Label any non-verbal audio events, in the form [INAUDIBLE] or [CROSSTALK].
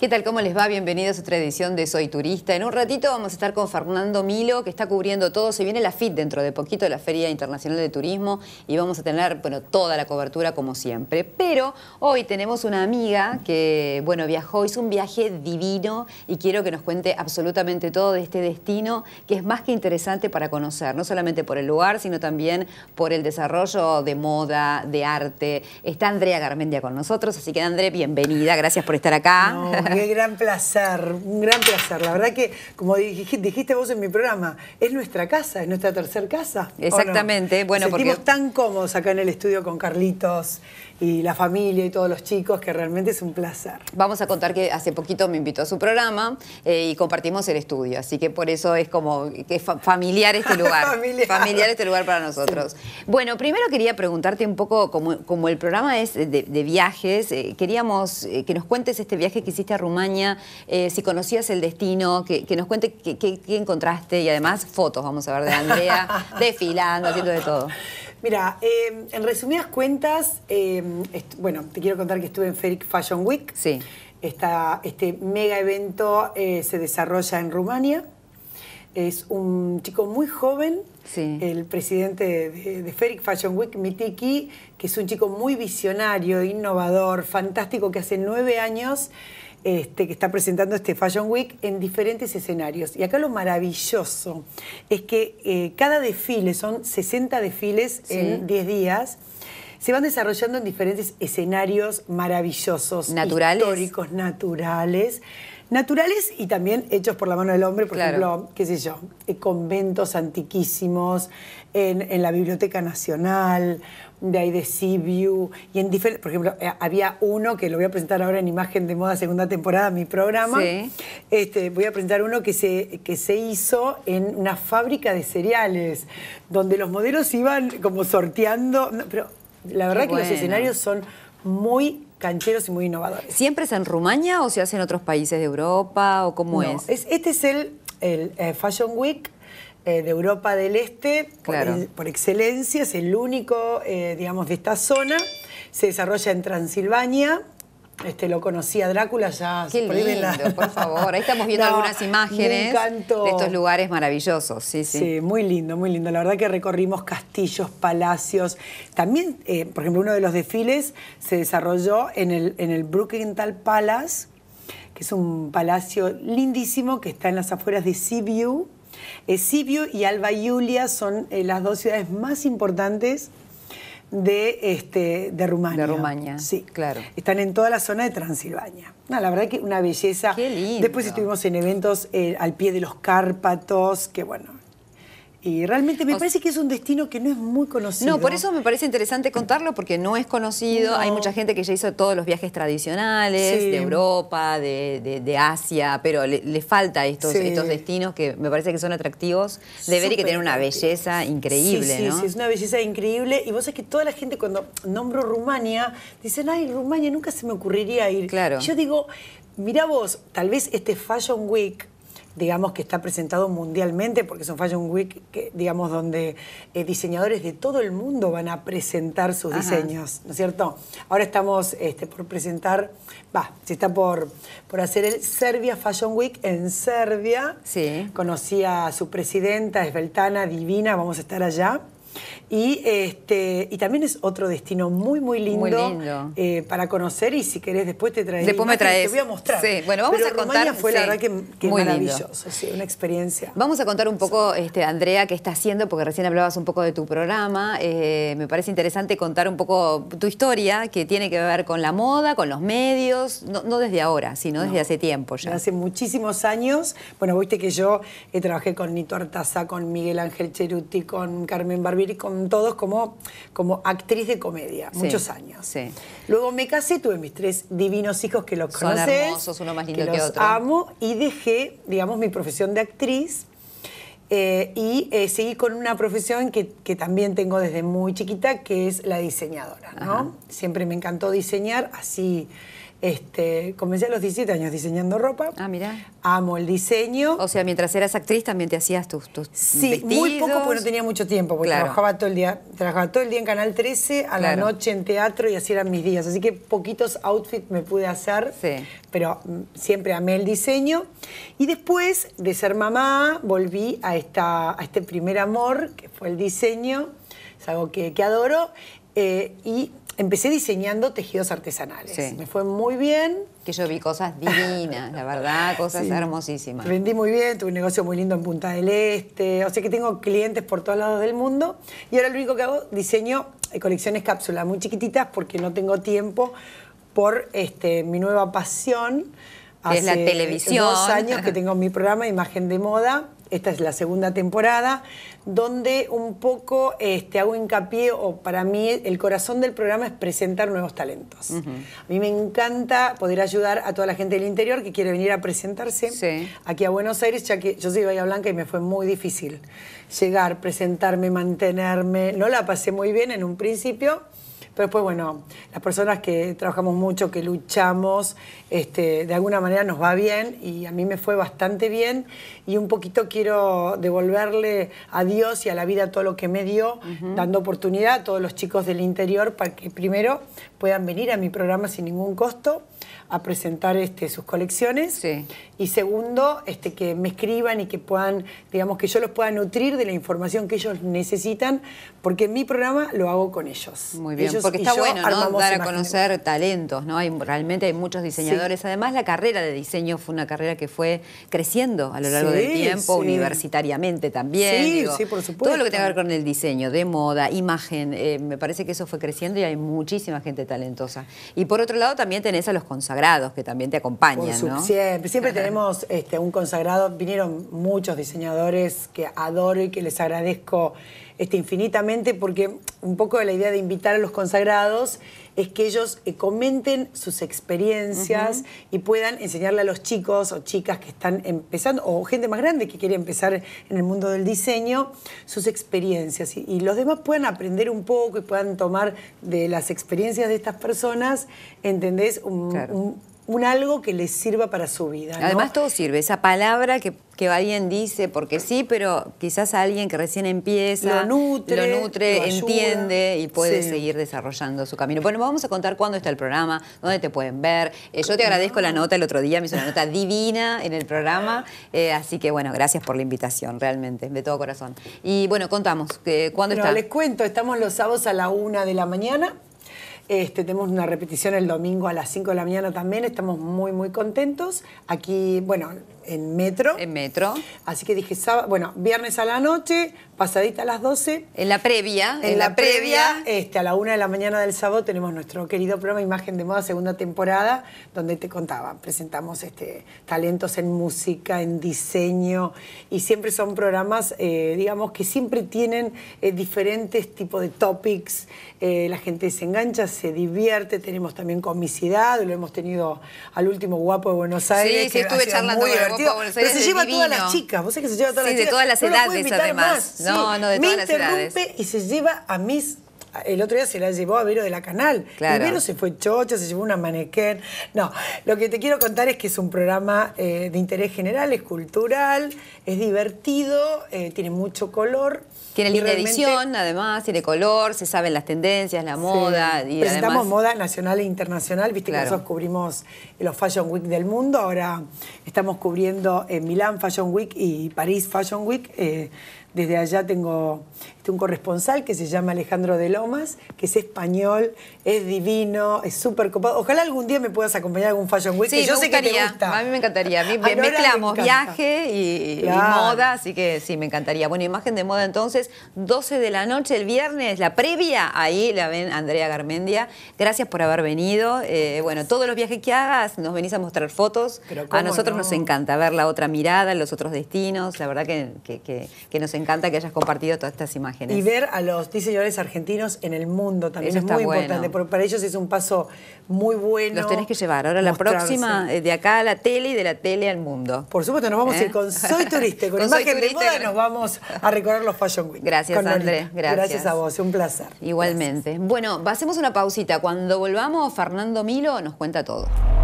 ¿Qué tal? ¿Cómo les va? Bienvenidos a otra edición de Soy Turista. En un ratito vamos a estar con Fernando Milo, que está cubriendo todo. Se viene la FIT dentro de poquito, la Feria Internacional de Turismo, y vamos a tener, bueno, toda la cobertura como siempre. Pero hoy tenemos una amiga que, bueno, viajó, hizo un viaje divino y quiero que nos cuente absolutamente todo de este destino, que es más que interesante para conocer, no solamente por el lugar, sino también por el desarrollo de moda, de arte. Está Andrea Garmendia con nosotros, así que Andrea, bienvenida, gracias por estar acá. [LAUGHS] [LAUGHS] Qué gran placer, un gran placer. La verdad que, como dijiste vos en mi programa, es nuestra casa, es nuestra tercera casa. Exactamente. bueno, sentimos porque... tan cómodos acá en el estudio con Carlitos y la familia y todos los chicos, que realmente es un placer. Vamos a contar que hace poquito me invitó a su programa eh, y compartimos el estudio, así que por eso es como que es familiar este lugar. [LAUGHS] familiar. este lugar para nosotros. Bueno, primero quería preguntarte un poco, como, el programa es de, viajes, eh, queríamos eh, que nos cuentes este viaje que hiciste a Rumania, si conocías el destino, que, nos cuente qué encontraste y además fotos, vamos a ver, de Andrea [LAUGHS] desfilando, haciendo de todo. Mira, em, en resumidas cuentas, em, bueno, te quiero contar que estuve en Feric Fashion Week. Sí. este mega evento eh, se desarrolla en Rumania. Es un chico muy joven, el presidente de, de, Feric Fashion Week, Mitiki, que es un chico muy visionario, innovador, fantástico, que hace nueve años este, que está presentando este Fashion Week en diferentes escenarios. Y acá lo maravilloso es que eh, cada desfile, son 60 desfiles en 10 días, se van desarrollando en diferentes escenarios maravillosos, históricos, naturales naturales y también hechos por la mano del hombre, por ejemplo, qué sé yo, eh, conventos antiquísimos en, la Biblioteca Nacional, de ahí de Sibiu, y en diferentes, por ejemplo, eh, había uno que lo voy a presentar ahora en Imagen de Moda segunda temporada, mi programa, este, voy a presentar uno que se, que se hizo en una fábrica de cereales, donde los modelos iban como sorteando, pero la verdad que los escenarios son muy cancheros y muy innovadores. ¿Siempre es en Rumania o se hace en otros países de Europa o cómo es? Este es el, eh, Fashion Week eh, de Europa del Este, por, excelencia, es el único, eh, digamos, de esta zona. Se desarrolla en Transilvania, este, lo conocía Drácula ya. Qué lindo, por favor. Ahí estamos viendo [LAUGHS] algunas imágenes de estos lugares maravillosos. Sí, sí, sí. muy lindo, muy lindo. La verdad que recorrimos castillos, palacios. También, eh, por ejemplo, uno de los desfiles se desarrolló en el, en el Palace, que es un palacio lindísimo que está en las afueras de Sibiu. Eh, Sibiu y Alba Iulia son eh, las dos ciudades más importantes de, este, de Rumania. Rumania. Sí, claro. Están en toda la zona de Transilvania. la verdad que una belleza. Después estuvimos en eventos eh, al pie de los Cárpatos, que bueno, y realmente me parece que es un destino que no es muy conocido. No, por eso me parece interesante contarlo, porque no es conocido. Hay mucha gente que ya hizo todos los viajes tradicionales, de Europa, de, Asia, pero le, le falta estos, estos destinos que me parece que son atractivos de ver y que tienen una belleza increíble. Sí, sí, es una belleza increíble. Y vos sabés que toda la gente cuando nombro Rumania, dicen, ay, Rumania, nunca se me ocurriría ir. Claro. yo digo, mira vos, tal vez este Fashion Week digamos, que está presentado mundialmente, porque es un Fashion Week, digamos, donde eh, diseñadores de todo el mundo van a presentar sus diseños, ¿no es cierto? Ahora estamos este, por presentar, va, se está por, por hacer el Serbia Fashion Week en Serbia. Sí. Conocí a su presidenta, es Divina, vamos a estar allá. Y, este, y también es otro destino muy, muy lindo, eh, para conocer y si querés después te traigo Después me traes. Te voy a mostrar. Sí, bueno, vamos a contar. fue la verdad que, maravilloso, sí, una experiencia. Vamos a contar un poco, este, Andrea, qué está haciendo, porque recién hablabas un poco de tu programa. Eh, me parece interesante contar un poco tu historia, que tiene que ver con la moda, con los medios, no, desde ahora, sino desde hace tiempo ya. Hace muchísimos años. Bueno, viste que yo eh, trabajé con Nito Artaza, con Miguel Ángel Cheruti, con Carmen Barbie con todos como, como actriz de comedia, muchos años. Luego me casé, tuve mis tres divinos hijos que los Son hermosos, uno más lindo que, los amo y dejé, digamos, mi profesión de actriz eh, y eh, seguí con una profesión que, que, también tengo desde muy chiquita, que es la diseñadora, ¿no? Siempre me encantó diseñar, así este, comencé a los 17 años diseñando ropa. Ah, mira. Amo el diseño. O sea, mientras eras actriz también te hacías tus, Sí, muy poco porque no tenía mucho tiempo, porque trabajaba todo el día, trabajaba todo el día en Canal 13, a la noche en teatro y así eran mis días. Así que poquitos outfits me pude hacer, pero mm, siempre amé el diseño. Y después de ser mamá, volví a, esta, a este primer amor, que fue el diseño, es algo que, adoro. Eh, y empecé diseñando tejidos artesanales. Me fue muy bien. Que yo vi cosas divinas, la verdad, [LAUGHS] cosas hermosísimas. Vendí muy bien, tuve un negocio muy lindo en Punta del Este, o sea que tengo clientes por todos lados del mundo. Y ahora lo único que hago, diseño eh, colecciones cápsulas muy chiquititas porque no tengo tiempo por este, mi nueva pasión. Hace es la eh, televisión. dos años que [LAUGHS] tengo mi programa Imagen de Moda esta es la segunda temporada, donde un poco este, hago hincapié, o para mí el corazón del programa es presentar nuevos talentos. A mí me encanta poder ayudar a toda la gente del interior que quiere venir a presentarse aquí a Buenos Aires, ya que yo soy de Bahía Blanca y me fue muy difícil llegar, presentarme, mantenerme. No la pasé muy bien en un principio pero después, bueno, las personas que trabajamos mucho, que luchamos, este, de alguna manera nos va bien y a mí me fue bastante bien y un poquito quiero devolverle a Dios y a la vida todo lo que me dio, dando oportunidad a todos los chicos del interior para que primero puedan venir a mi programa sin ningún costo a presentar este, sus colecciones. Y segundo, este, que me escriban y que puedan, digamos, que yo los pueda nutrir de la información que ellos necesitan, porque mi programa lo hago con ellos. Muy bien, porque está bueno dar a conocer talentos, ¿no? realmente hay muchos diseñadores. Además, la carrera de diseño fue una carrera que fue creciendo a lo largo del tiempo, universitariamente también. Sí, sí, por supuesto. Todo lo que tenga que ver con el diseño, de moda, imagen, eh, me parece que eso fue creciendo y hay muchísima gente talentosa. Y por otro lado, también tenés a los consagrados que también te acompañan, Siempre, tenemos este, un consagrado. Vinieron muchos diseñadores que adoro y que les agradezco este, infinitamente, porque un poco de la idea de invitar a los consagrados es que ellos eh, comenten sus experiencias y puedan enseñarle a los chicos o chicas que están empezando, o gente más grande que quiere empezar en el mundo del diseño, sus experiencias. Y, los demás puedan aprender un poco y puedan tomar de las experiencias de estas personas, ¿entendés? un, un algo que les sirva para su vida. Además todo sirve, esa palabra que, alguien dice porque sí, pero quizás alguien que recién empieza, lo nutre, lo nutre entiende y puede seguir desarrollando su camino. Bueno, vamos a contar cuándo está el programa, dónde te pueden ver. Eh, yo te agradezco la nota el otro día, me hizo una nota divina en el programa, eh, así que bueno, gracias por la invitación, realmente, de todo corazón. Y bueno, contamos, que eh, ¿cuándo bueno, está? les cuento, estamos los sábados a la una de la mañana este, tenemos una repetición el domingo a las 5 de la mañana también. Estamos muy, muy contentos. Aquí, bueno, en metro. En metro. Así que dije, bueno, viernes a la noche, pasadita a las 12. En la previa. En, la, previa, Este, a la una de la mañana del sábado tenemos nuestro querido programa Imagen de Moda, segunda temporada, donde te contaba, presentamos este, talentos en música, en diseño, y siempre son programas, eh, digamos, que siempre tienen eh, diferentes tipos de topics. Eh, la gente se engancha, se divierte, tenemos también comicidad, lo hemos tenido al último guapo de Buenos Aires. Sí, estuve charlando pero se lleva a todas las chicas. Vos sabés que se lleva a todas las chicas. de todas las edades además. No, no, de todas las edades. Me interrumpe y se lleva a mis el otro día se la llevó a Vero de la Canal. Vero se fue chocha, se llevó una manequén. No, lo que te quiero contar es que es un programa eh, de interés general, es cultural, es divertido, eh, tiene mucho color. Tiene linda edición, además, tiene color, se saben las tendencias, la moda. Presentamos moda nacional e internacional, viste que nosotros cubrimos los Fashion Week del mundo, ahora estamos cubriendo en eh, Milán Fashion Week y París Fashion Week. desde allá tengo este, un corresponsal que se llama Alejandro Delo que es español, es divino, es súper copado. Ojalá algún día me puedas acompañar a algún Fashion Week, sí, yo sé que te gusta. A mí me encantaría. Ah, a mí mezclamos viaje y, moda, así que sí, me encantaría. Bueno, imagen de moda entonces, 12 de la noche el viernes, la previa, ahí la ven Andrea Garmendia. Gracias por haber venido. Eh, bueno, todos los viajes que hagas, nos venís a mostrar fotos. A nosotros nos encanta ver la otra mirada, los otros destinos. La verdad que, que nos encanta que hayas compartido todas estas imágenes. Y ver a los diseñadores argentinos en el mundo también. es muy importante, porque para ellos es un paso muy bueno. Los tenés que llevar. Ahora la próxima, eh, de acá a la tele y de la tele al mundo. Por supuesto, nos vamos a ir ¿Eh? con Soy Turista, con, [LAUGHS] imagen de moda nos vamos a recorrer los Fashion Week. Gracias, Andrés. Gracias. a vos, un placer. Igualmente. Bueno, hacemos una pausita. Cuando volvamos, Fernando Milo nos cuenta todo.